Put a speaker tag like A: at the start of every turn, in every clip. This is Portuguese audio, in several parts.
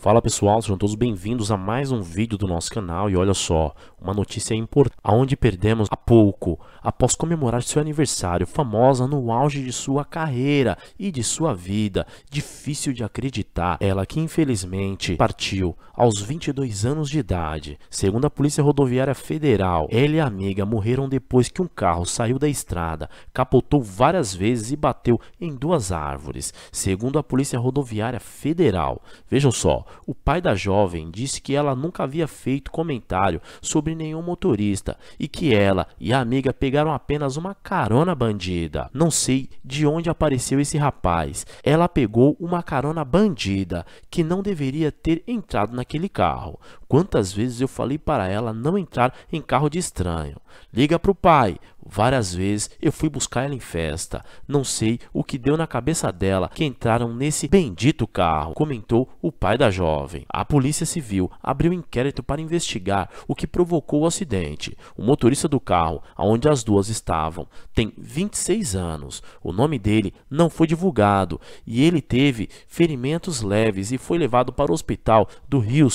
A: Fala pessoal, sejam todos bem-vindos a mais um vídeo do nosso canal e olha só, uma notícia importante, aonde perdemos há pouco, após comemorar seu aniversário, famosa no auge de sua carreira e de sua vida, difícil de acreditar, ela que infelizmente partiu aos 22 anos de idade. Segundo a Polícia Rodoviária Federal, ela e a amiga morreram depois que um carro saiu da estrada, capotou várias vezes e bateu em duas árvores, segundo a Polícia Rodoviária Federal. Vejam só, o pai da jovem disse que ela nunca havia feito comentário sobre nenhum motorista e que ela e a amiga pegaram apenas uma carona bandida. Não sei de onde apareceu esse rapaz. Ela pegou uma carona bandida que não deveria ter entrado naquele carro. Quantas vezes eu falei para ela não entrar em carro de estranho? Liga para o pai. Várias vezes eu fui buscar ela em festa. Não sei o que deu na cabeça dela que entraram nesse bendito carro, comentou o pai da jovem. A Polícia Civil abriu inquérito para investigar o que provocou o acidente. O motorista do carro, onde as duas estavam, tem 26 anos. O nome dele não foi divulgado e ele teve ferimentos leves e foi levado para o hospital do Rio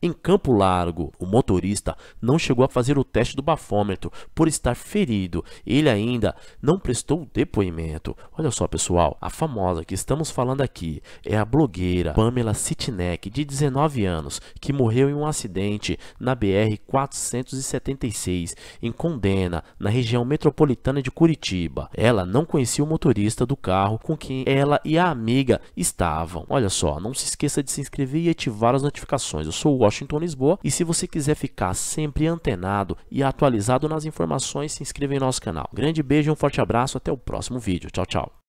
A: em Campo Largo, o motorista não chegou a fazer o teste do bafômetro por estar ferido. Ele ainda não prestou depoimento. Olha só, pessoal, a famosa que estamos falando aqui é a blogueira Pamela Sitnek, de 19 anos, que morreu em um acidente na BR 476 em Condena, na região metropolitana de Curitiba. Ela não conhecia o motorista do carro com quem ela e a amiga estavam. Olha só, não se esqueça de se inscrever e ativar as notificações. Eu sou o Washington Lisboa. E se você quiser ficar sempre antenado e atualizado nas informações, se inscreva em nosso canal. Grande beijo, um forte abraço, até o próximo vídeo. Tchau, tchau.